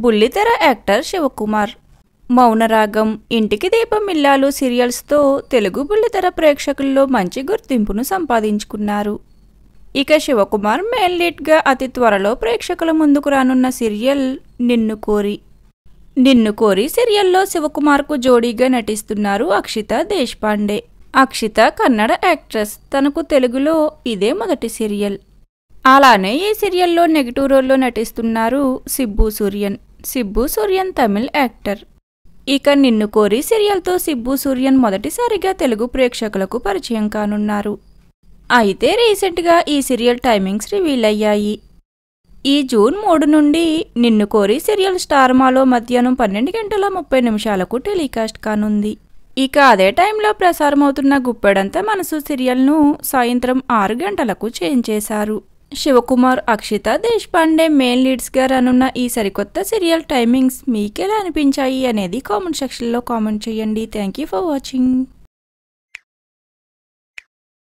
బుల్లితెర యాక్టర్ శివకుమార్ మౌనరాగం ఇంటికి దీపం ఇల్లాలు సీరియల్స్తో తెలుగు బుల్లితెర ప్రేక్షకుల్లో మంచి గుర్తింపును సంపాదించుకున్నారు ఇక శివకుమార్ మెయిన్ లీడ్గా అతి త్వరలో ప్రేక్షకుల ముందుకు రానున్న సీరియల్ నిన్ను కోరి నిన్ను కోరి సీరియల్లో శివకుమార్కు జోడీగా నటిస్తున్నారు అక్షిత దేశ్పాండే అక్షిత కన్నడ యాక్ట్రెస్ తనకు తెలుగులో ఇదే మొదటి సీరియల్ అలానే ఈ సీరియల్లో నెగిటివ్ రోల్లో నటిస్తున్నారు సిబ్బు సూర్యన్ సిబ్బు సూర్యన్ తమిళ్ యాక్టర్ ఇక నిన్ను కోరి సీరియల్తో సిబ్బు సూర్యన్ మొదటిసారిగా తెలుగు ప్రేక్షకులకు పరిచయం కానున్నారు అయితే రీసెంట్గా ఈ సీరియల్ టైమింగ్స్ రివీల్ అయ్యాయి ఈ జూన్ మూడు నుండి నిన్ను కోరి సీరియల్ స్టార్మాలో మధ్యాహ్నం పన్నెండు గంటల ముప్పై నిమిషాలకు టెలికాస్ట్ కానుంది ఇక అదే టైంలో ప్రసారమవుతున్న గుప్పెడంతా మనసు సీరియల్ను సాయంత్రం ఆరు గంటలకు చేంజ్ చేశారు శివకుమార్ అక్షిత దేశపాండే మెయిన్ లీడ్స్గా రానున్న ఈ సరికొత్త సీరియల్ టైమింగ్స్ మీకెలా అనిపించాయి అనేది కామెంట్ సెక్షన్లో కామెంట్ చేయండి థ్యాంక్ యూ ఫర్ వాచింగ్